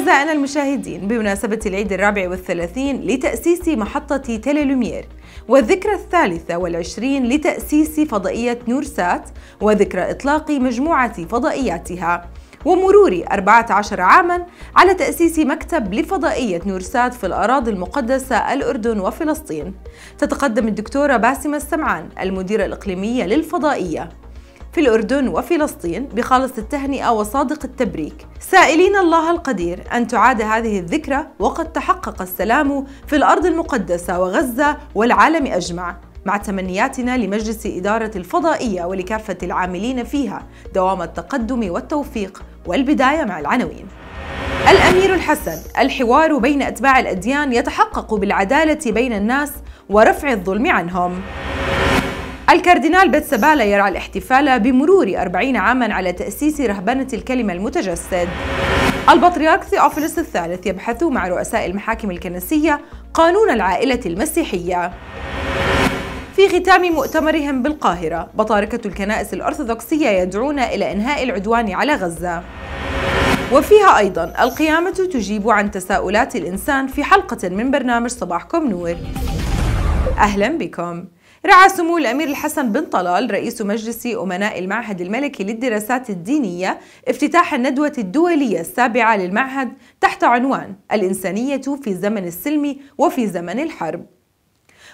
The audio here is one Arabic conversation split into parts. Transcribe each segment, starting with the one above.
أعزائنا المشاهدين بمناسبة العيد الرابع والثلاثين لتأسيس محطة تليلومير والذكرى الثالثة والعشرين لتأسيس فضائية نورسات وذكرى إطلاق مجموعة فضائياتها ومرور 14 عاما على تأسيس مكتب لفضائية نورسات في الأراضي المقدسة الأردن وفلسطين تتقدم الدكتورة باسمة السمعان المديرة الإقليمية للفضائية في الأردن وفلسطين بخالص التهنئة وصادق التبريك سائلين الله القدير أن تعاد هذه الذكرى وقد تحقق السلام في الأرض المقدسة وغزة والعالم أجمع مع تمنياتنا لمجلس إدارة الفضائية ولكافة العاملين فيها دوام التقدم والتوفيق والبداية مع العناوين الأمير الحسن الحوار بين أتباع الأديان يتحقق بالعدالة بين الناس ورفع الظلم عنهم الكاردينال بتسبالة يرعى الاحتفال بمرور 40 عاما على تأسيس رهبنة الكلمة المتجسد البطريرك ثيوفيلوس الثالث يبحث مع رؤساء المحاكم الكنسية قانون العائلة المسيحية في ختام مؤتمرهم بالقاهرة بطاركة الكنائس الأرثوذكسية يدعون إلى إنهاء العدوان على غزة وفيها أيضا القيامة تجيب عن تساؤلات الإنسان في حلقة من برنامج صباحكم نور أهلا بكم رعى سمو الأمير الحسن بن طلال رئيس مجلس أمناء المعهد الملكي للدراسات الدينية افتتاح الندوة الدولية السابعة للمعهد تحت عنوان الإنسانية في زمن السلم وفي زمن الحرب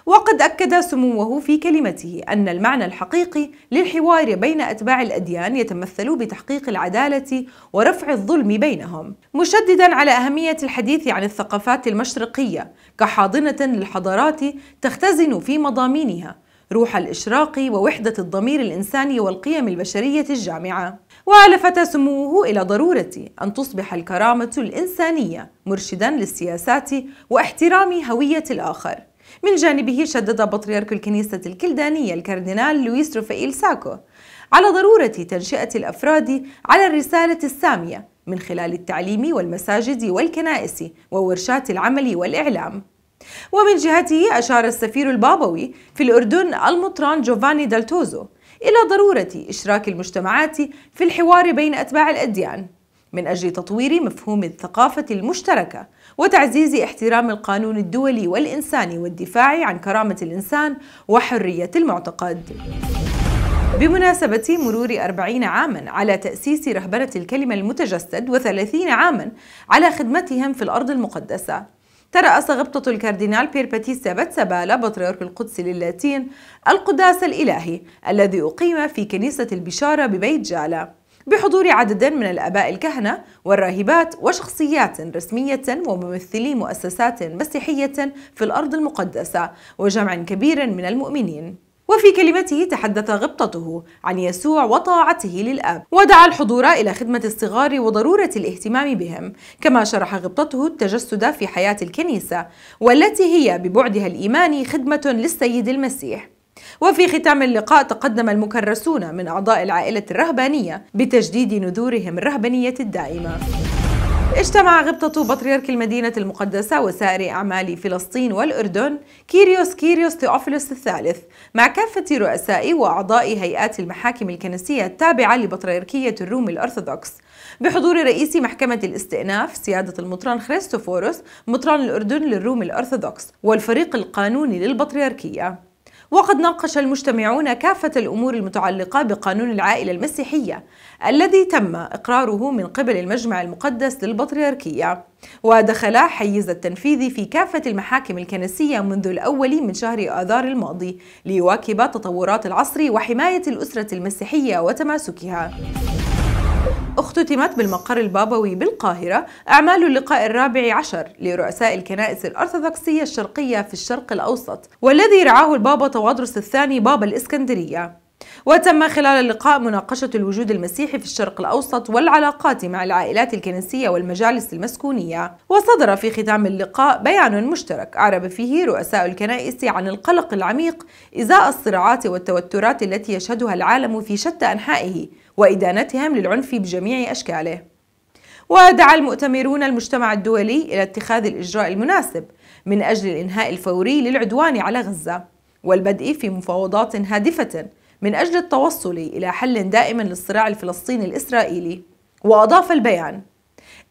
وقد أكد سموه في كلمته أن المعنى الحقيقي للحوار بين أتباع الأديان يتمثل بتحقيق العدالة ورفع الظلم بينهم مشددا على أهمية الحديث عن الثقافات المشرقية كحاضنة للحضارات تختزن في مضامينها روح الإشراق ووحدة الضمير الإنساني والقيم البشرية الجامعة والفت سموه الى ضروره ان تصبح الكرامه الانسانيه مرشدا للسياسات واحترام هويه الاخر من جانبه شدد بطريرك الكنيسة الكلدانية الكاردينال لويس روفائيل ساكو على ضرورة تنشئة الأفراد على الرسالة السامية من خلال التعليم والمساجد والكنائس وورشات العمل والإعلام ومن جهته أشار السفير البابوي في الأردن المطران جوفاني دالتوزو إلى ضرورة إشراك المجتمعات في الحوار بين أتباع الأديان من أجل تطوير مفهوم الثقافة المشتركة وتعزيز احترام القانون الدولي والإنساني والدفاع عن كرامة الإنسان وحرية المعتقد بمناسبة مرور 40 عاما على تأسيس رهبنة الكلمة المتجسد و30 عاما على خدمتهم في الأرض المقدسة ترأس غبطة الكاردينال بيرباتيسا باتسابالا بطريرك القدس للاتين القداس الإلهي الذي أقيم في كنيسة البشارة ببيت جالا بحضور عدد من الآباء الكهنة والراهبات وشخصيات رسمية وممثلي مؤسسات مسيحية في الأرض المقدسة وجمع كبير من المؤمنين وفي كلمته تحدث غبطته عن يسوع وطاعته للاب ودعا الحضور الى خدمه الصغار وضروره الاهتمام بهم كما شرح غبطته التجسد في حياه الكنيسه والتي هي ببعدها الايماني خدمه للسيد المسيح وفي ختام اللقاء تقدم المكرسون من أعضاء العائلة الرهبانية بتجديد نذورهم الرهبانية الدائمة اجتمع غبطة بطريرك المدينة المقدسة وسائر أعمال فلسطين والأردن كيريوس كيريوس تيوفيلوس الثالث مع كافة رؤساء وأعضاء هيئات المحاكم الكنسية التابعة لبطريركية الروم الأرثوذكس بحضور رئيس محكمة الاستئناف سيادة المطران خريستوفوروس مطران الأردن للروم الأرثوذكس والفريق القانوني للبطريركية وقد ناقش المجتمعون كافة الأمور المتعلقة بقانون العائلة المسيحية الذي تم إقراره من قبل المجمع المقدس للبطريركية ودخل حيز التنفيذ في كافة المحاكم الكنسية منذ الأول من شهر آذار الماضي ليواكب تطورات العصر وحماية الأسرة المسيحية وتماسكها اختتمت بالمقر البابوي بالقاهرة أعمال اللقاء الرابع عشر لرؤساء الكنائس الأرثوذكسية الشرقية في الشرق الأوسط والذي رعاه البابا توادرس الثاني بابا الإسكندرية وتم خلال اللقاء مناقشة الوجود المسيحي في الشرق الأوسط والعلاقات مع العائلات الكنسية والمجالس المسكونية وصدر في ختام اللقاء بيان مشترك أعرب فيه رؤساء الكنائس عن القلق العميق إزاء الصراعات والتوترات التي يشهدها العالم في شتى أنحائه وإدانتهم للعنف بجميع أشكاله ودعا المؤتمرون المجتمع الدولي إلى اتخاذ الإجراء المناسب من أجل الإنهاء الفوري للعدوان على غزة والبدء في مفاوضات هادفة من أجل التوصل إلى حل دائم للصراع الفلسطيني الإسرائيلي وأضاف البيان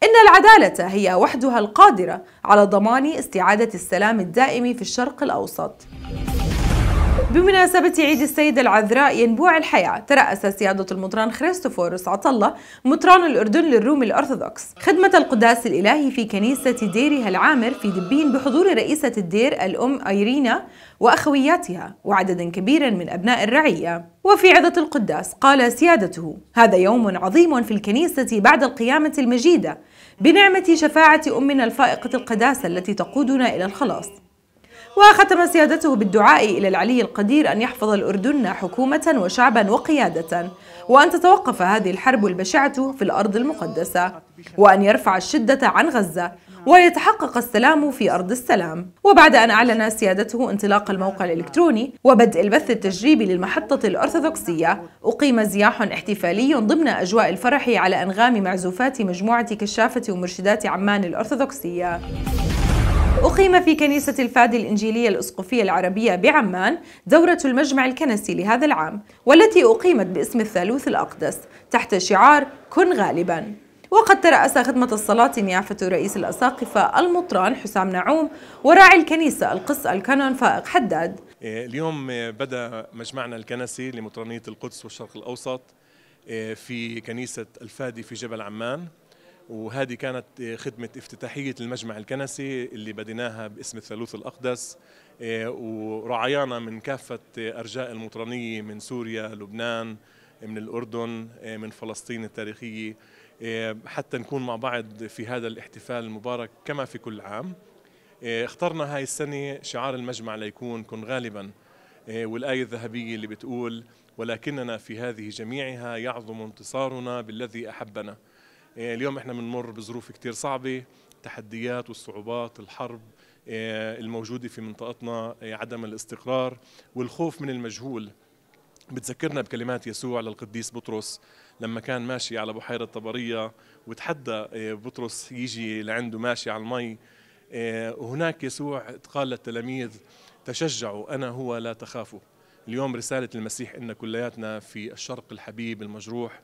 إن العدالة هي وحدها القادرة على ضمان استعادة السلام الدائم في الشرق الأوسط بمناسبة عيد السيدة العذراء ينبوع الحياة ترأس سيادة المطران خريستوفورس عطلة مطران الأردن للروم الأرثوذكس خدمة القداس الإلهي في كنيسة ديرها العامر في دبين بحضور رئيسة الدير الأم أيرينا وأخوياتها وعددا كبيرا من أبناء الرعية وفي عظة القداس قال سيادته هذا يوم عظيم في الكنيسة بعد القيامة المجيدة بنعمة شفاعة أمنا الفائقة القداسة التي تقودنا إلى الخلاص وختم سيادته بالدعاء إلى العلي القدير أن يحفظ الأردن حكومة وشعبا وقيادة وأن تتوقف هذه الحرب البشعة في الأرض المقدسة وأن يرفع الشدة عن غزة ويتحقق السلام في أرض السلام وبعد أن أعلن سيادته انطلاق الموقع الإلكتروني وبدء البث التجريبي للمحطة الأرثوذكسية أقيم زياح احتفالي ضمن أجواء الفرح على أنغام معزوفات مجموعة كشافة ومرشدات عمان الأرثوذكسية أقيم في كنيسة الفاد الإنجيلية الأسقفية العربية بعمان دورة المجمع الكنسي لهذا العام والتي أقيمت باسم الثالوث الأقدس تحت شعار كن غالباً وقد ترأس خدمة الصلاة نيافة رئيس الأساقفة المطران حسام نعوم وراعي الكنيسة القس الكانون فائق حداد إيه، اليوم إيه، بدأ مجمعنا الكنسي لمطرانية القدس والشرق الأوسط إيه، في كنيسة الفادي في جبل عمان وهذه كانت خدمة افتتاحية المجمع الكنسي اللي بديناها باسم الثالوث الأقدس آه، ورعايانا من كافة أرجاء المطرانية من سوريا لبنان من الأردن آه، من فلسطين التاريخية آه، حتى نكون مع بعض في هذا الاحتفال المبارك كما في كل عام اخترنا هاي السنة شعار المجمع ليكون كن غالبا والآية الذهبية اللي بتقول ولكننا في هذه جميعها يعظم انتصارنا بالذي أحبنا إيه، اليوم احنا بنمر بظروف كثير صعبه تحديات والصعوبات الحرب إيه، الموجوده في منطقتنا إيه، عدم الاستقرار والخوف من المجهول بتذكرنا بكلمات يسوع للقديس بطرس لما كان ماشي على بحيرة طبرية وتحدى بطرس يجي لعنده ماشي على المي وهناك يسوع قال للتلاميذ تشجعوا أنا هو لا تخافوا اليوم رسالة المسيح إن كلياتنا في الشرق الحبيب المجروح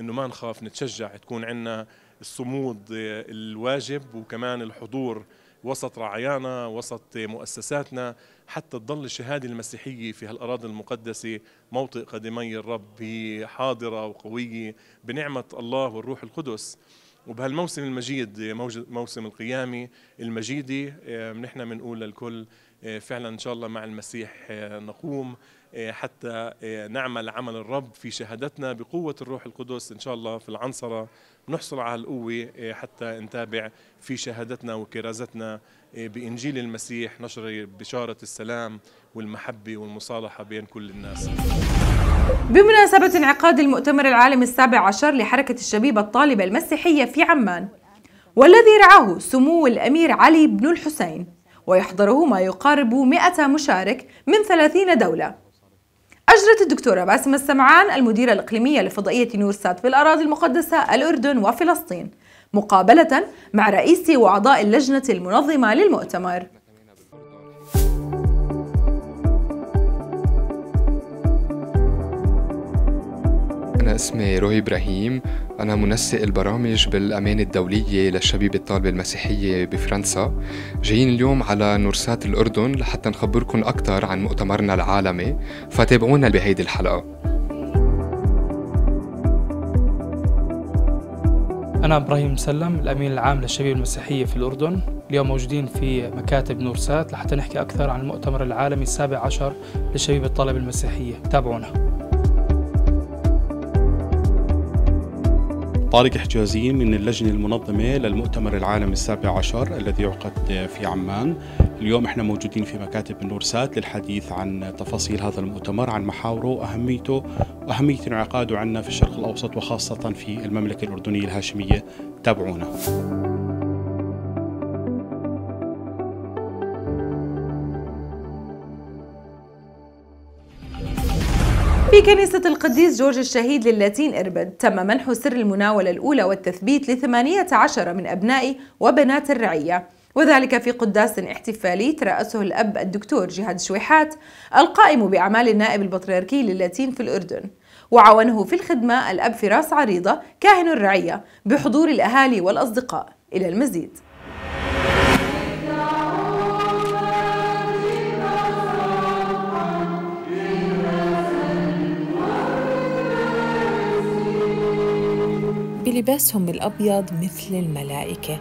انه ما نخاف نتشجع تكون عندنا الصمود الواجب وكمان الحضور وسط رعايانا وسط مؤسساتنا حتى تضل الشهاده المسيحيه في هالاراضي المقدسه موطئ قدمي الرب هي حاضره وقويه بنعمه الله والروح القدس وبهالموسم المجيد موسم القيامه المجيده آه، نحن بنقول للكل آه، فعلا ان شاء الله مع المسيح آه، نقوم إيه، حتى إيه، نعمل عمل الرب في شهادتنا بقوة الروح القدس إن شاء الله في العنصرة نحصل على القوة إيه، حتى نتابع في شهادتنا وكرازتنا بإنجيل المسيح نشر بشارة السلام والمحبة والمصالحة بين كل الناس بمناسبة انعقاد المؤتمر العالمي السابع عشر لحركة الشبيبة الطالبة المسيحية في عمان والذي رعاه سمو الأمير علي بن الحسين ويحضره ما يقارب 100 مشارك من 30 دولة أجرت الدكتورة باسمة السمعان المديرة الإقليمية لفضائية نورسات في الأراضي المقدسة الأردن وفلسطين مقابلة مع رئيس وأعضاء اللجنة المنظمة للمؤتمر أنا اسمي روي إبراهيم أنا منسق البرامج بالأمانة الدولية للشبيبة الطالبة المسيحية بفرنسا جايين اليوم على نورسات الأردن لحتى نخبركم أكثر عن مؤتمرنا العالمي فتابعونا بهيدي الحلقة أنا إبراهيم مسلم الأمين العام للشبيبة المسيحية في الأردن اليوم موجودين في مكاتب نورسات لحتى نحكي أكثر عن المؤتمر العالمي السابع عشر للشبيبة الطالبة المسيحية تابعونا طارق حجازي من اللجنة المنظمة للمؤتمر العالمي السابع عشر الذي عقد في عمان اليوم احنا موجودين في مكاتب النورسات للحديث عن تفاصيل هذا المؤتمر عن محاوره وأهميته وأهمية انعقاده عنا في الشرق الأوسط وخاصة في المملكة الأردنية الهاشمية تابعونا في كنيسة القديس جورج الشهيد للاتين إربد تم منح سر المناولة الأولى والتثبيت لثمانية عشر من أبناء وبنات الرعية وذلك في قداس احتفالي ترأسه الأب الدكتور جهاد شويحات القائم بأعمال النائب البطريركي للاتين في الأردن وعاونه في الخدمة الأب فراس عريضة كاهن الرعية بحضور الأهالي والأصدقاء إلى المزيد بلباسهم الأبيض مثل الملائكة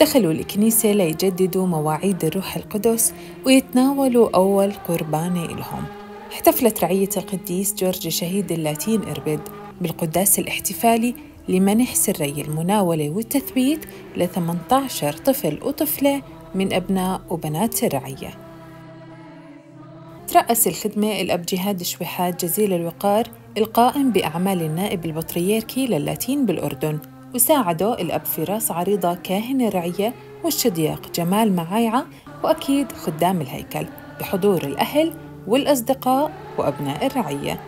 دخلوا الكنيسة ليجددوا مواعيد الروح القدس ويتناولوا أول قربانة إلهم احتفلت رعية القديس جورج شهيد اللاتين إربد بالقداس الاحتفالي لمنح سري المناولة والتثبيت ل 18 طفل وطفلة من أبناء وبنات الرعية ترأس الخدمة الأب جهاد شويحات جزيل الوقار القائم بأعمال النائب البطريركي للاتين بالأردن وساعده الأب فراس عريضة كاهن الرعية والشديق جمال معايعة وأكيد خدام الهيكل بحضور الأهل والأصدقاء وأبناء الرعية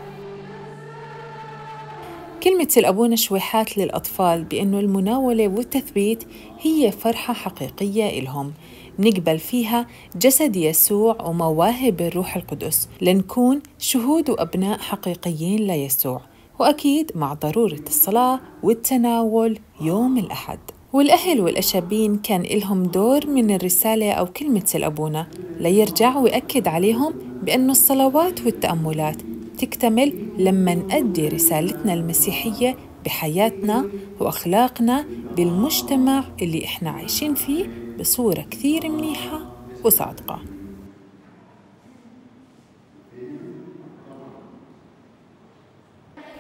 كلمة الأبونا شويحات للأطفال بأنه المناولة والتثبيت هي فرحة حقيقية إلهم نقبل فيها جسد يسوع ومواهب الروح القدس لنكون شهود وأبناء حقيقيين ليسوع وأكيد مع ضرورة الصلاة والتناول يوم الأحد والأهل والأشابين كان إلهم دور من الرسالة أو كلمة الأبونا ليرجع ويأكد عليهم بأن الصلوات والتأملات تكتمل لما نأدي رسالتنا المسيحية بحياتنا وأخلاقنا بالمجتمع اللي إحنا عايشين فيه بصورة كثير منيحة وصادقة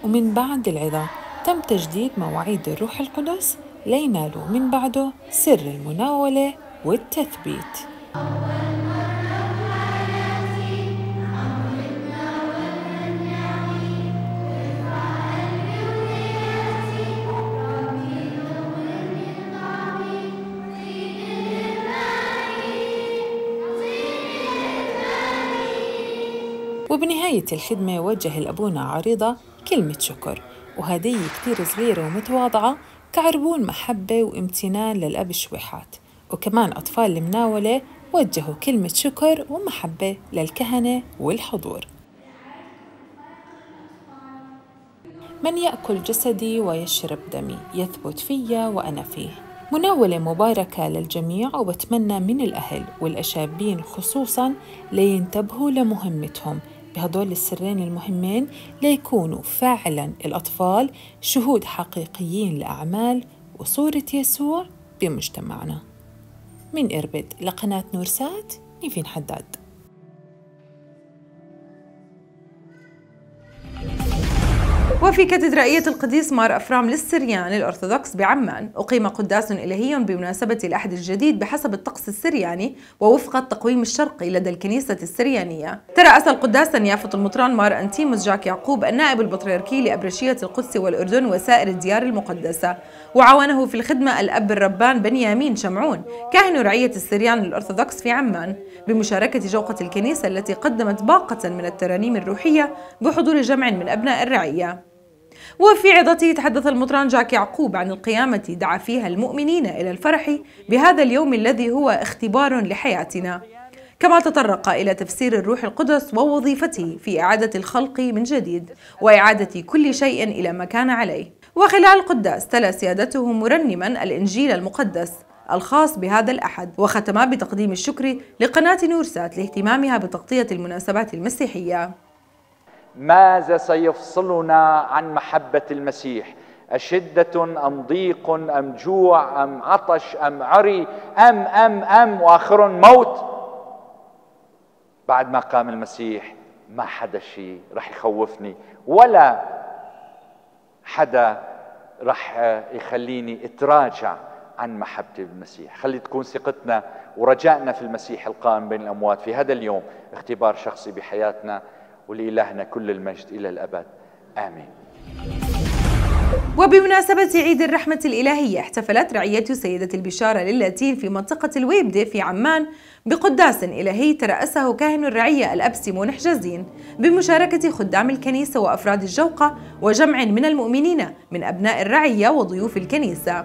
ومن بعد العظة تم تجديد مواعيد الروح القدس لينالوا من بعده سر المناولة والتثبيت وبنهاية الخدمة وجه الأبونا عريضة كلمة شكر وهدية كتير صغيرة ومتواضعة كعربون محبة وامتنان للأب شويحات وكمان أطفال المناولة وجهوا كلمة شكر ومحبة للكهنة والحضور من يأكل جسدي ويشرب دمي يثبت فيا وأنا فيه مناولة مباركة للجميع وبتمنى من الأهل والأشابين خصوصاً لينتبهوا لمهمتهم بهدول السرين المهمين ليكونوا فعلا الأطفال شهود حقيقيين لأعمال وصورة يسوع بمجتمعنا من إربد لقناة نورسات نيفين حداد وفي كاتدرائية القديس مار أفرام للسريان الأرثوذكس بعمان أقيم قداس إلهي بمناسبة العهد الجديد بحسب الطقس السرياني ووفق التقويم الشرقي لدى الكنيسة السريانية ترأس القداس نيافة المطران مار أنتيموس جاك يعقوب النائب البطريركي لأبرشية القدس والأردن وسائر الديار المقدسة وعاونه في الخدمة الأب الربان بنيامين شمعون كاهن رعية السريان الأرثوذكس في عمان بمشاركة جوقة الكنيسة التي قدمت باقة من الترانيم الروحية بحضور جمع من أبناء الرعية وفي عظته تحدث المطران جاك يعقوب عن القيامة دعا فيها المؤمنين إلى الفرح بهذا اليوم الذي هو اختبار لحياتنا كما تطرق إلى تفسير الروح القدس ووظيفته في إعادة الخلق من جديد وإعادة كل شيء إلى ما كان عليه وخلال قداس تلا سيادته مرنما الإنجيل المقدس الخاص بهذا الأحد وختما بتقديم الشكر لقناة نورسات لاهتمامها بتغطية المناسبات المسيحية ماذا سيفصلنا عن محبة المسيح أشدة أم ضيق أم جوع أم عطش أم عري أم أم أم وآخر موت بعد ما قام المسيح ما حدا شيء رح يخوفني ولا حدا رح يخليني اتراجع عن محبة المسيح خلي تكون ثقتنا ورجائنا في المسيح القائم بين الأموات في هذا اليوم اختبار شخصي بحياتنا ولإلهنا كل المجد إلى الأبد آمين وبمناسبة عيد الرحمة الإلهية احتفلت رعية سيدة البشارة للاتين في منطقة الويبدة في عمان بقداس إلهي ترأسه كاهن الرعية الأب سيمون حجازين بمشاركة خدام الكنيسة وأفراد الجوقة وجمع من المؤمنين من أبناء الرعية وضيوف الكنيسة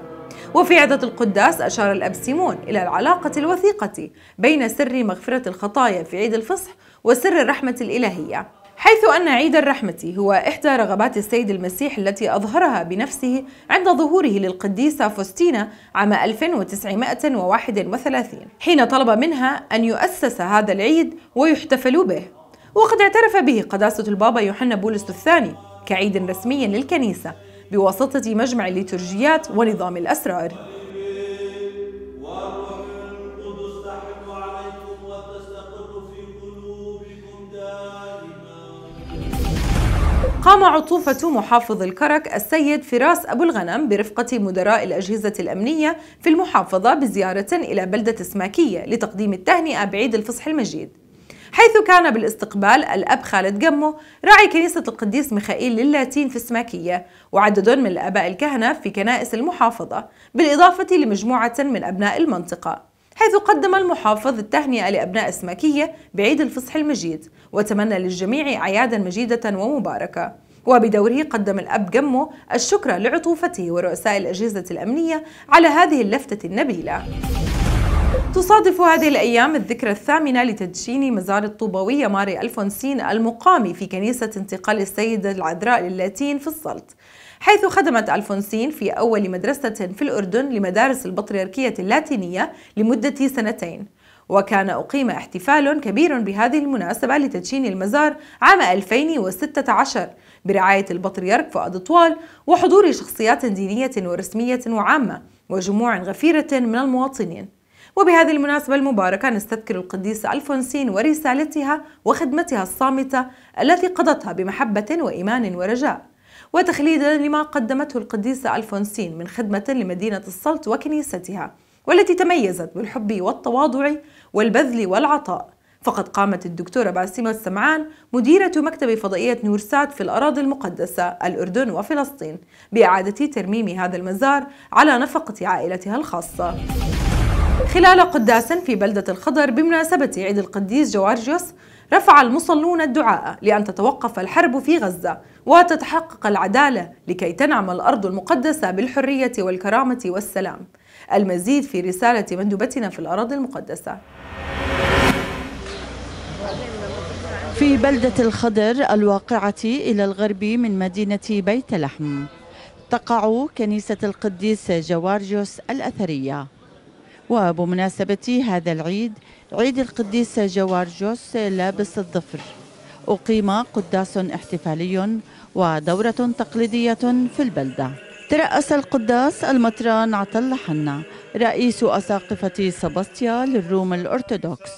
وفي عدة القداس أشار الأب سيمون إلى العلاقة الوثيقة بين سر مغفرة الخطايا في عيد الفصح وسر الرحمة الإلهية حيث أن عيد الرحمة هو إحدى رغبات السيد المسيح التي أظهرها بنفسه عند ظهوره للقديسة فوستينا عام 1931 حين طلب منها أن يؤسس هذا العيد ويحتفل به وقد اعترف به قداسة البابا يوحنا بولس الثاني كعيد رسمي للكنيسة بواسطة مجمع الليتورجيات ونظام الأسرار قام عطوفة محافظ الكرك السيد فراس أبو الغنم برفقة مدراء الأجهزة الأمنية في المحافظة بزيارة إلى بلدة إسماكية لتقديم التهنئة بعيد الفصح المجيد حيث كان بالاستقبال الأب خالد قمو راعي كنيسة القديس ميخائيل للاتين في السماكية وعدد من الآباء الكهنة في كنائس المحافظة بالإضافة لمجموعة من أبناء المنطقة حيث قدم المحافظ التهنئة لأبناء السماكية بعيد الفصح المجيد وتمنى للجميع أعيادا مجيدة ومباركة وبدوره قدم الأب جمو الشكر لعطوفته ورؤساء الأجهزة الأمنية على هذه اللفتة النبيلة تصادف هذه الأيام الذكرى الثامنة لتدشين مزار الطوبوية ماري ألفونسين المقام في كنيسة انتقال السيدة العذراء للاتين في السلط حيث خدمت ألفونسين في أول مدرسة في الأردن لمدارس البطريركية اللاتينية لمدة سنتين وكان أقيم احتفال كبير بهذه المناسبة لتدشين المزار عام 2016 برعاية البطريرك فؤاد طوال وحضور شخصيات دينية ورسمية وعامة وجموع غفيرة من المواطنين وبهذه المناسبة المباركة نستذكر القديسة ألفونسين ورسالتها وخدمتها الصامتة التي قضتها بمحبة وإيمان ورجاء وتخليدا لما قدمته القديسة ألفونسين من خدمة لمدينة السلط وكنيستها والتي تميزت بالحب والتواضع والبذل والعطاء فقد قامت الدكتورة باسمة السمعان مديرة مكتب فضائية نورسات في الأراضي المقدسة الأردن وفلسطين بإعادة ترميم هذا المزار على نفقة عائلتها الخاصة خلال قداس في بلدة الخضر بمناسبة عيد القديس جوارجيوس رفع المصلون الدعاء لأن تتوقف الحرب في غزة وتتحقق العدالة لكي تنعم الأرض المقدسة بالحرية والكرامة والسلام المزيد في رسالة مندوبتنا في الأراضي المقدسة في بلدة الخضر الواقعة إلى الغرب من مدينة بيت لحم تقع كنيسة القديس جوارجوس الأثرية وبمناسبة هذا العيد عيد القديس جوارجوس لابس الظفر أقيم قداس احتفالي ودورة تقليدية في البلدة ترأس القداس المطران عطل حنا رئيس أساقفة سباستيا للروم الأرثوذكس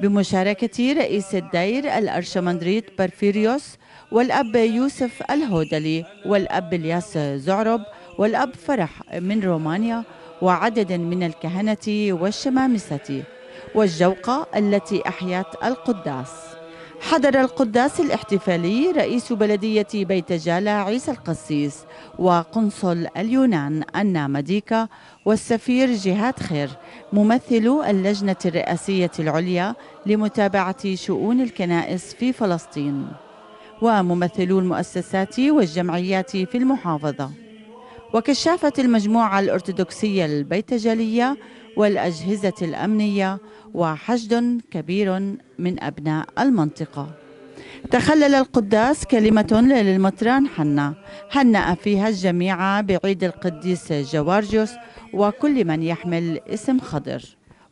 بمشاركة رئيس الدير الأرشمندريت برفيريوس والأب يوسف الهودلي والأب الياس زعرب والأب فرح من رومانيا وعدد من الكهنة والشمامسة والجوقة التي أحيت القداس حضر القداس الاحتفالي رئيس بلدية بيت جالا عيسى القسيس وقنصل اليونان أنا مديكا والسفير جهاد خير ممثل اللجنة الرئاسية العليا لمتابعة شؤون الكنائس في فلسطين وممثلو المؤسسات والجمعيات في المحافظة وكشافة المجموعة الأرثوذكسية البيتجلية والأجهزة الأمنية وحشد كبير من أبناء المنطقة تخلل القداس كلمة للمطران حنا هنأ فيها الجميع بعيد القديس جوارجوس وكل من يحمل اسم خضر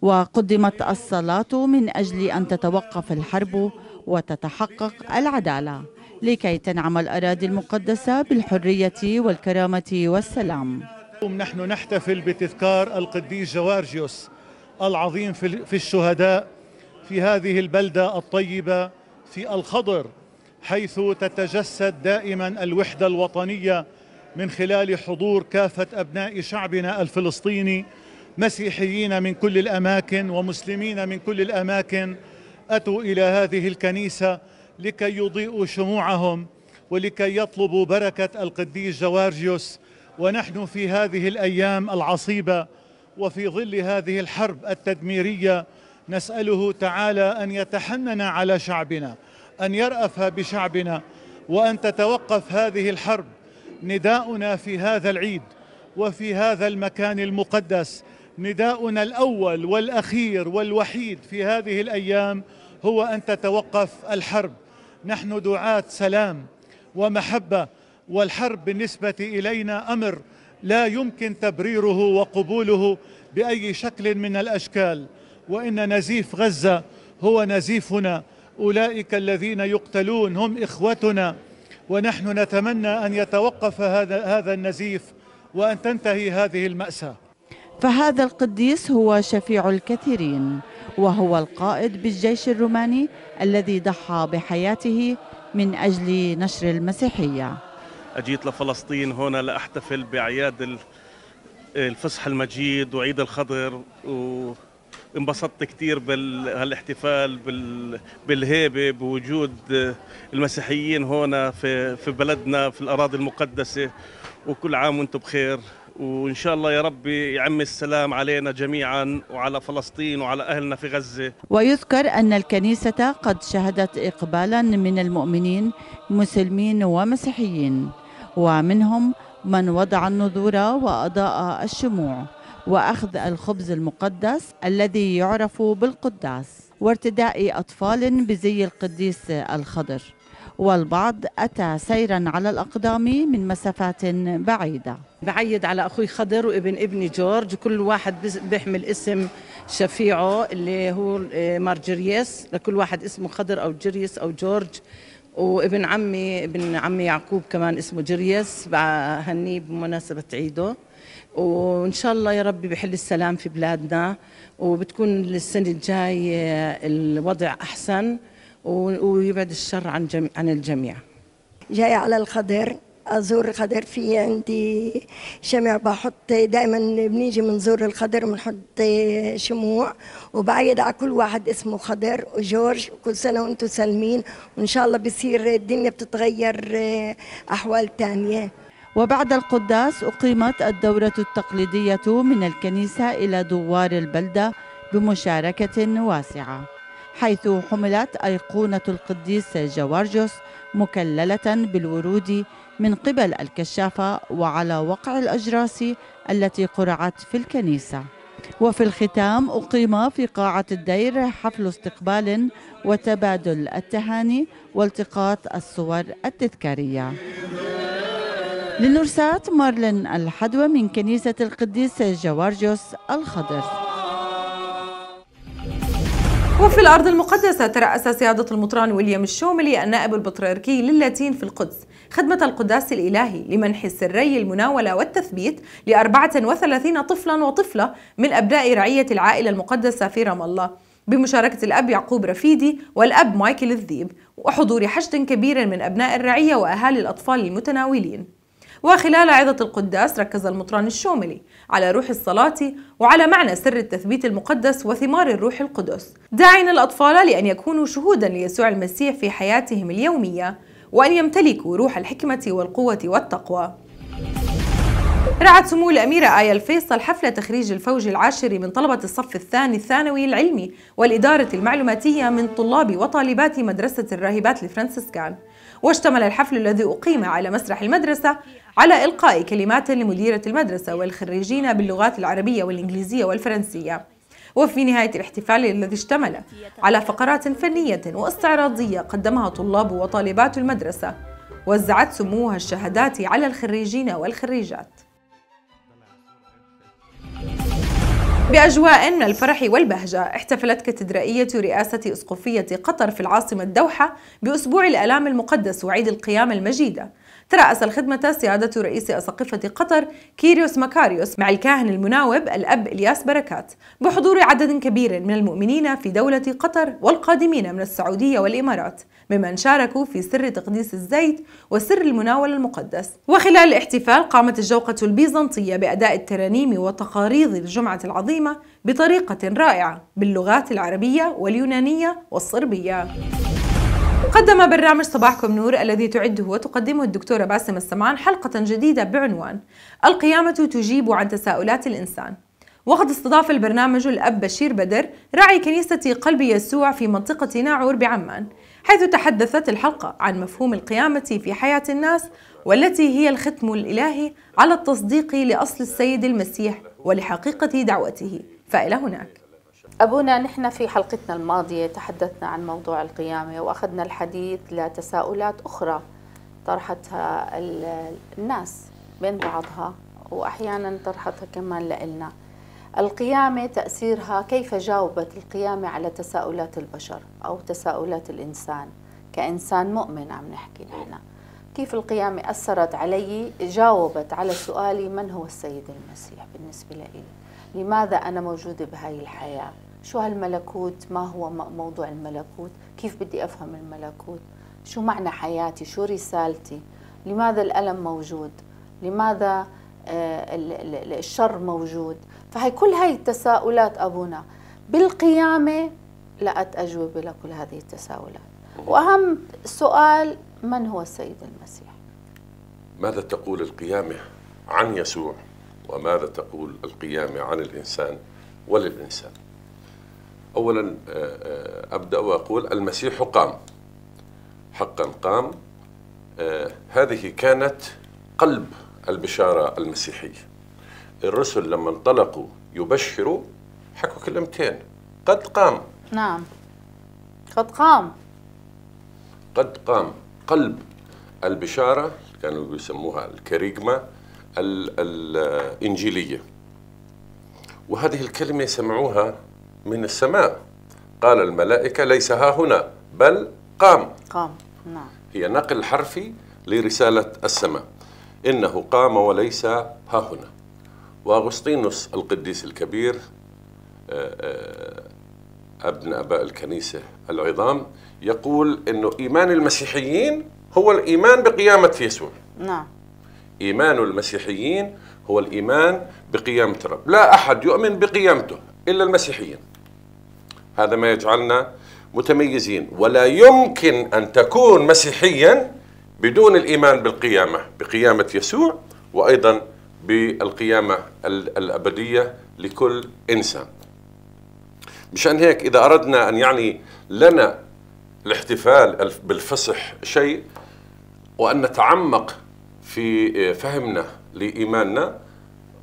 وقدمت الصلاة من أجل أن تتوقف الحرب وتتحقق العدالة لكي تنعم الأراضي المقدسة بالحرية والكرامة والسلام اليوم نحن نحتفل بتذكار القديس جوارجيوس العظيم في الشهداء في هذه البلدة الطيبة في الخضر حيث تتجسد دائما الوحدة الوطنية من خلال حضور كافة أبناء شعبنا الفلسطيني مسيحيين من كل الأماكن ومسلمين من كل الأماكن أتوا إلى هذه الكنيسة لكي يضيئوا شموعهم ولكي يطلبوا بركة القديس جوارجيوس ونحن في هذه الأيام العصيبة وفي ظل هذه الحرب التدميرية نسأله تعالى أن يتحنن على شعبنا أن يرأف بشعبنا وأن تتوقف هذه الحرب نداؤنا في هذا العيد وفي هذا المكان المقدس نداؤنا الأول والأخير والوحيد في هذه الأيام هو أن تتوقف الحرب نحن دعاة سلام ومحبة والحرب بالنسبة إلينا أمر لا يمكن تبريره وقبوله بأي شكل من الأشكال وإن نزيف غزة هو نزيفنا أولئك الذين يقتلون هم إخوتنا ونحن نتمنى أن يتوقف هذا, هذا النزيف وأن تنتهي هذه المأساة فهذا القديس هو شفيع الكثيرين وهو القائد بالجيش الروماني الذي ضحى بحياته من أجل نشر المسيحية أجيت لفلسطين هنا لأحتفل بأعياد الفصح المجيد وعيد الخضر وانبسطت كثير بهالاحتفال بالهيبة بوجود المسيحيين هنا في بلدنا في الأراضي المقدسة وكل عام وانتم بخير وإن شاء الله يا رب يعم السلام علينا جميعا وعلى فلسطين وعلى أهلنا في غزة ويذكر أن الكنيسة قد شهدت إقبالا من المؤمنين مسلمين ومسيحيين ومنهم من وضع النذور وأضاء الشموع وأخذ الخبز المقدس الذي يعرف بالقداس وارتداء أطفال بزي القديس الخضر والبعض أتى سيرا على الأقدام من مسافات بعيدة بعيد على أخوي خضر وابن ابني جورج كل واحد بيحمل اسم شفيعه اللي هو آه، جريس لكل واحد اسمه خضر أو جريس أو جورج وابن عمي ابن عمي يعقوب كمان اسمه جريس بهنيه بمناسبة عيده وإن شاء الله يا ربي بحل السلام في بلادنا وبتكون السنة الجاية الوضع أحسن ويبعد الشر عن جم... عن الجميع جاي على الخضر ازور الخضر في عندي شمع بحط دائما بنيجي بنزور الخضر بنحط شموع وبعيد على كل واحد اسمه خضر وجورج كل سنه وانتم سالمين وان شاء الله بصير الدنيا بتتغير آه، احوال ثانيه وبعد القداس اقيمت الدوره التقليديه من الكنيسه الى دوار البلده بمشاركه واسعه حيث حملت أيقونة القديس جوارجوس مكللة بالورود من قبل الكشافة وعلى وقع الأجراس التي قرعت في الكنيسة وفي الختام أقيم في قاعة الدير حفل استقبال وتبادل التهاني والتقاط الصور التذكارية لنرسات مارلين الحدوى من كنيسة القديس جوارجوس الخضر وفي الأرض المقدسة ترأس سيادة المطران ويليام الشوملي النائب البطريركي للاتين في القدس خدمة القداس الإلهي لمنح السري المناولة والتثبيت لأربعة وثلاثين طفلا وطفلة من أبناء رعية العائلة المقدسة في رام الله بمشاركة الأب يعقوب رفيدي والأب مايكل الذيب وحضور حشد كبير من أبناء الرعية وأهالي الأطفال المتناولين وخلال عظة القداس ركز المطران الشوملي على روح الصلاة وعلى معنى سر التثبيت المقدس وثمار الروح القدس داعين الأطفال لأن يكونوا شهودا ليسوع المسيح في حياتهم اليومية وأن يمتلكوا روح الحكمة والقوة والتقوى رعت سمو الأميرة آية الفيصل حفل تخريج الفوج العاشر من طلبة الصف الثاني الثانوي العلمي والإدارة المعلوماتية من طلاب وطالبات مدرسة الراهبات الفرنسيسكان واشتمل الحفل الذي أقيم على مسرح المدرسة على إلقاء كلمات لمديرة المدرسة والخريجين باللغات العربية والإنجليزية والفرنسية وفي نهاية الاحتفال الذي اشتمل على فقرات فنية واستعراضية قدمها طلاب وطالبات المدرسة وزعت سموها الشهادات على الخريجين والخريجات بأجواء من الفرح والبهجة احتفلت كاتدرائية رئاسة إسقفية قطر في العاصمة الدوحة بأسبوع الألام المقدس وعيد القيامة المجيدة ترأس الخدمة سيادة رئيس أساقفة قطر كيريوس مكاريوس مع الكاهن المناوب الأب إلياس بركات بحضور عدد كبير من المؤمنين في دولة قطر والقادمين من السعودية والإمارات ممن شاركوا في سر تقديس الزيت وسر المناولة المقدس وخلال الاحتفال قامت الجوقة البيزنطية بأداء الترانيم وتقاريض الجمعة العظيمة بطريقة رائعة باللغات العربية واليونانية والصربية قدم برنامج صباحكم نور الذي تعده وتقدمه الدكتورة باسم السمان حلقة جديدة بعنوان القيامة تجيب عن تساؤلات الإنسان وقد استضاف البرنامج الأب بشير بدر راعي كنيسة قلب يسوع في منطقة ناعور بعمان حيث تحدثت الحلقة عن مفهوم القيامة في حياة الناس والتي هي الختم الإلهي على التصديق لأصل السيد المسيح ولحقيقة دعوته فإلى هناك أبونا نحن في حلقتنا الماضية تحدثنا عن موضوع القيامة وأخذنا الحديث لتساؤلات أخرى طرحتها الناس بين بعضها وأحيانا طرحتها كمان لإلنا القيامة تأثيرها كيف جاوبت القيامة على تساؤلات البشر أو تساؤلات الإنسان كإنسان مؤمن عم نحكي نحن كيف القيامة أثرت علي جاوبت على سؤالي من هو السيد المسيح بالنسبة لي لماذا أنا موجودة بهاي الحياة شو هالملكوت ما هو موضوع الملكوت كيف بدي أفهم الملكوت شو معنى حياتي شو رسالتي لماذا الألم موجود لماذا آه، الشر موجود فهي كل هاي التساؤلات أبونا بالقيامة لقت أجوبة لكل هذه التساؤلات وأهم سؤال من هو السيد المسيح ماذا تقول القيامة عن يسوع وماذا تقول القيامة عن الإنسان وللإنسان أولا آه، آه، أبدأ وأقول المسيح قام حقا قام آه، هذه كانت قلب البشارة المسيحية الرسل لما انطلقوا يبشروا حكوا كلمتين قد قام نعم قد قام قد قام قلب البشارة كانوا يسموها الكاريجما الإنجيلية وهذه الكلمة سمعوها من السماء قال الملائكة ليس ها هنا بل قام قام نعم هي نقل حرفي لرسالة السماء إنه قام وليس ها هنا وأغسطينوس القديس الكبير آه، آه، ابن اباء الكنيسه العظام يقول انه ايمان المسيحيين هو الايمان بقيامه يسوع نعم ايمان المسيحيين هو الايمان بقيامه الرب لا احد يؤمن بقيامته الا المسيحيين هذا ما يجعلنا متميزين ولا يمكن أن تكون مسيحيا بدون الإيمان بالقيامة بقيامة يسوع وأيضا بالقيامة الأبدية لكل إنسان مشان هيك إذا أردنا أن يعني لنا الاحتفال بالفصح شيء وأن نتعمق في آه، فهمنا لإيماننا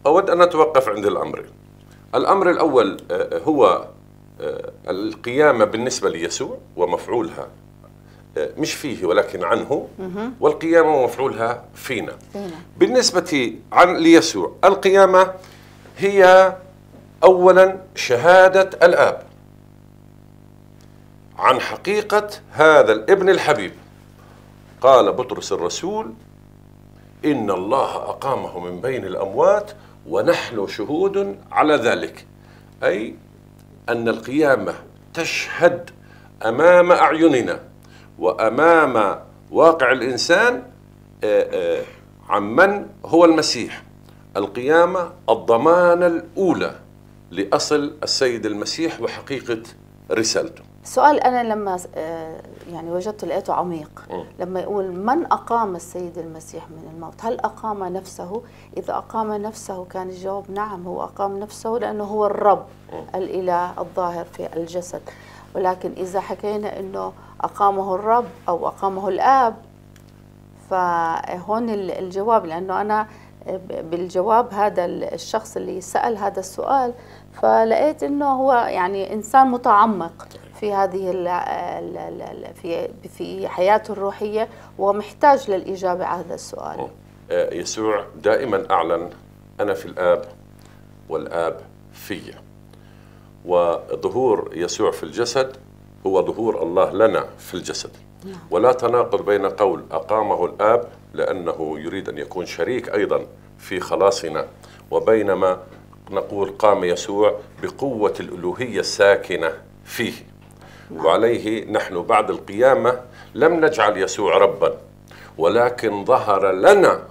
أود أن نتوقف عند الأمرين الأمر الأول آه، آه، هو آه، القيامة بالنسبة ليسوع ومفعولها آه، مش فيه ولكن عنه والقيامة ومفعولها فينا بالنسبة عن ليسوع القيامة هي أولا شهادة الآب عن حقيقة هذا الابن الحبيب قال بطرس الرسول إن الله أقامه من بين الأموات ونحن شهود على ذلك أي أن القيامة تشهد أمام أعيننا وأمام واقع الإنسان آه، آه، عمن هو المسيح القيامة الضمانة الأولى لأصل السيد المسيح وحقيقة رسالته سؤال أنا لما آه، يعني وجدته لقيته عميق لما يقول من أقام السيد المسيح من الموت هل أقام نفسه إذا أقام نفسه كان الجواب نعم هو أقام نفسه لأنه هو الرب الإله الظاهر في الجسد ولكن إذا حكينا أنه أقامه الرب أو أقامه الآب فهون الجواب لأنه أنا آه، بالجواب هذا الشخص اللي سأل هذا السؤال فلقيت أنه هو يعني إنسان متعمق في هذه في في حياته الروحيه ومحتاج للاجابه على هذا السؤال آه، يسوع دائما اعلن انا في الاب والاب في وظهور يسوع في الجسد هو ظهور الله لنا في الجسد نعم. ولا تناقض بين قول اقامه الاب لانه يريد ان يكون شريك ايضا في خلاصنا وبينما نقول قام يسوع بقوه الالوهيه الساكنه فيه نعم. وعليه نحن بعد القيامة لم نجعل يسوع ربا ولكن ظهر لنا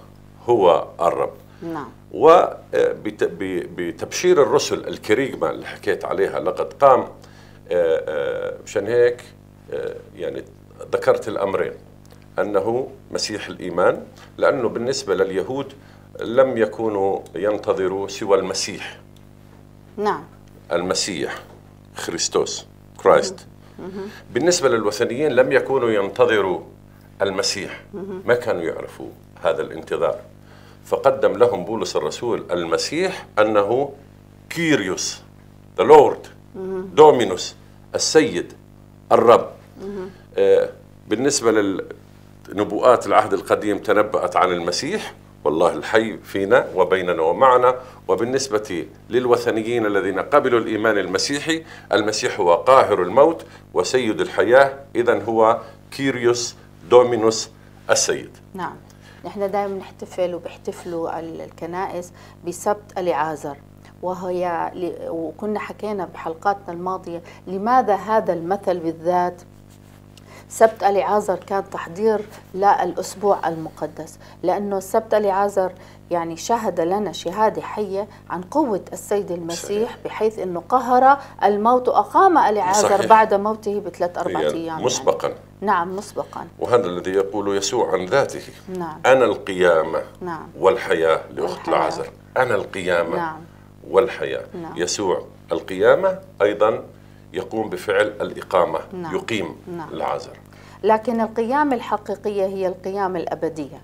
هو الرب نعم وبتبشير آه، الرسل الكريمة اللي حكيت عليها لقد قام آه، آه، مشان هيك يعني ذكرت الأمرين أنه مسيح الإيمان لأنه بالنسبة لليهود لم يكونوا ينتظروا سوى المسيح نعم المسيح خريستوس كرايست بالنسبة للوثنيين لم يكونوا ينتظروا المسيح ما كانوا يعرفوا هذا الانتظار فقدم لهم بولس الرسول المسيح أنه كيريوس the Lord دومينوس السيد الرب آه، بالنسبة للنبوءات العهد القديم تنبأت عن المسيح والله الحي فينا وبيننا ومعنا وبالنسبة للوثنيين الذين قبلوا الإيمان المسيحي المسيح هو قاهر الموت وسيد الحياة إذا هو كيريوس دومينوس السيد نعم نحن دائما نحتفل وبيحتفلوا الكنائس بسبت العازر وهي وكنا حكينا بحلقاتنا الماضية لماذا هذا المثل بالذات سبت اليعازر كان تحضير للأسبوع المقدس لأنه سبت اليعازر يعني شهد لنا شهادة حية عن قوة السيد المسيح صحيح. بحيث أنه قهر الموت وأقام اليعازر بعد موته بثلاث أربعة يعني أيام مسبقا يعني. نعم مسبقا وهذا الذي يقول يسوع عن ذاته نعم. أنا القيامة نعم. والحياة لأخت العازر أنا القيامة نعم. والحياة نعم. يسوع القيامة أيضا يقوم بفعل الإقامة نعم. يقيم نعم. العازر لكن القيام الحقيقية هي القيام الأبدية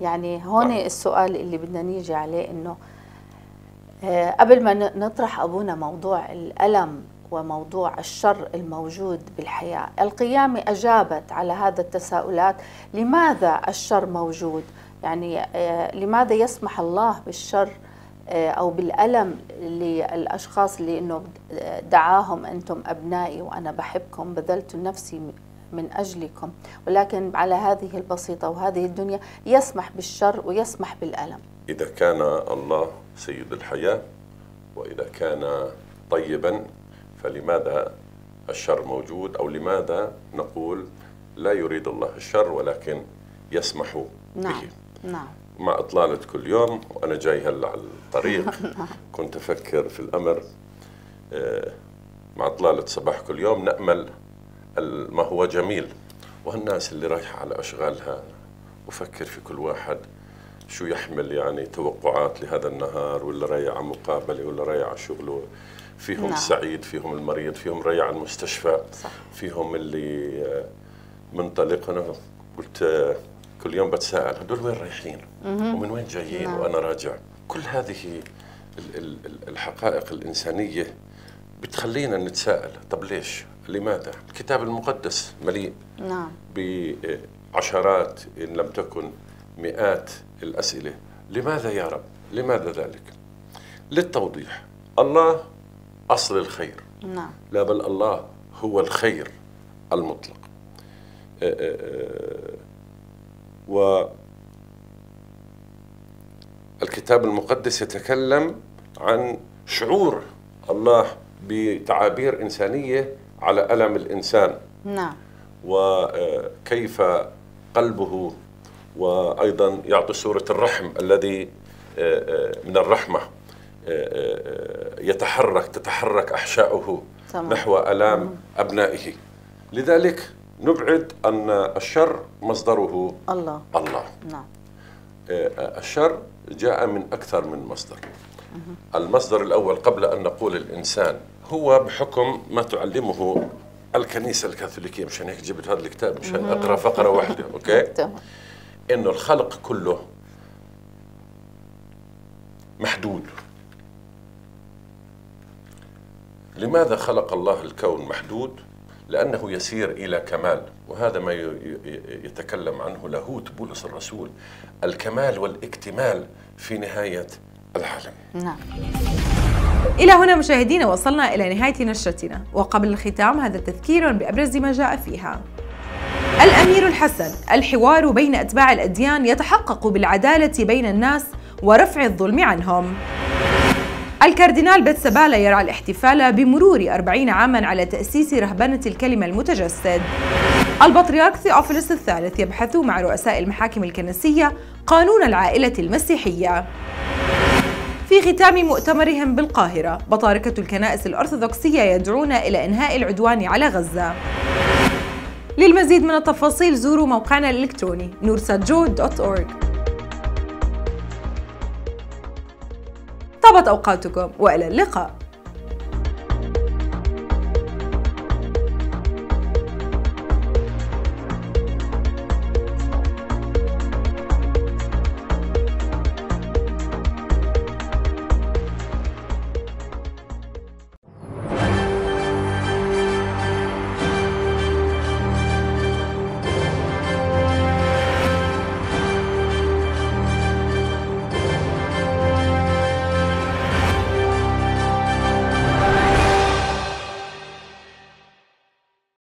يعني هون نعم. السؤال اللي بدنا نيجي عليه إنه آه، قبل ما نطرح أبونا موضوع الألم وموضوع الشر الموجود بالحياة القيامة أجابت على هذا التساؤلات لماذا الشر موجود يعني آه، لماذا يسمح الله بالشر آه، او بالالم للاشخاص اللي انه دعاهم انتم ابنائي وانا بحبكم بذلت نفسي من اجلكم ولكن على هذه البسيطه وهذه الدنيا يسمح بالشر ويسمح بالالم اذا كان الله سيد الحياه واذا كان طيبا فلماذا الشر موجود او لماذا نقول لا يريد الله الشر ولكن يسمح نعم. به نعم, نعم. مع إطلالة كل يوم وأنا جاي هلا على الطريق نعم. كنت أفكر في الأمر آه، مع إطلالة صباح كل يوم نأمل ما هو جميل وهالناس اللي رايحة على أشغالها وفكر في كل واحد شو يحمل يعني توقعات لهذا النهار ولا رايح على مقابله ولا رايح على شغله فيهم نعم. السعيد فيهم المريض فيهم رايح على المستشفى صح. فيهم اللي آه، منطلق انا قلت آه، كل يوم بتساءل هدول وين رايحين ومن وين جايين نعم. وانا راجع كل هذه الحقائق الانسانيه بتخلينا نتساءل طب ليش لماذا الكتاب المقدس مليء نعم بعشرات ان لم تكن مئات الاسئله لماذا يا رب لماذا ذلك للتوضيح الله اصل الخير نعم لا بل الله هو الخير المطلق أه أه, أه، و الكتاب المقدس يتكلم عن شعور الله بتعابير إنسانية على ألم الإنسان نعم وكيف آه، قلبه وأيضا يعطي صورة الرحم الذي آه، آه، من الرحمة يتحرك تتحرك أحشاؤه نحو ألام أبنائه لذلك نبعد أن الشر مصدره الله الله نعم آه، الشر جاء من أكثر من مصدر المصدر الأول قبل أن نقول الإنسان هو بحكم ما تعلمه الكنيسة الكاثوليكية مشان هيك جبت هذا الكتاب مشان أقرأ فقرة واحدة أوكي إنه الخلق كله محدود لماذا خلق الله الكون محدود لأنه يسير إلى كمال وهذا ما يتكلم عنه لاهوت بولس الرسول الكمال والاكتمال في نهاية العالم نعم إلى هنا مشاهدينا وصلنا إلى نهاية نشرتنا وقبل الختام هذا تذكير بأبرز ما جاء فيها الأمير الحسن الحوار بين أتباع الأديان يتحقق بالعدالة بين الناس ورفع الظلم عنهم الكاردينال بيتسابالا يرعى الاحتفال بمرور 40 عاما على تأسيس رهبنة الكلمة المتجسد البطريرك ثيوفيلوس الثالث يبحث مع رؤساء المحاكم الكنسية قانون العائلة المسيحية في ختام مؤتمرهم بالقاهرة بطاركة الكنائس الأرثوذكسية يدعون إلى إنهاء العدوان على غزة للمزيد من التفاصيل زوروا موقعنا الإلكتروني nursatjo.org طابت أوقاتكم وإلى اللقاء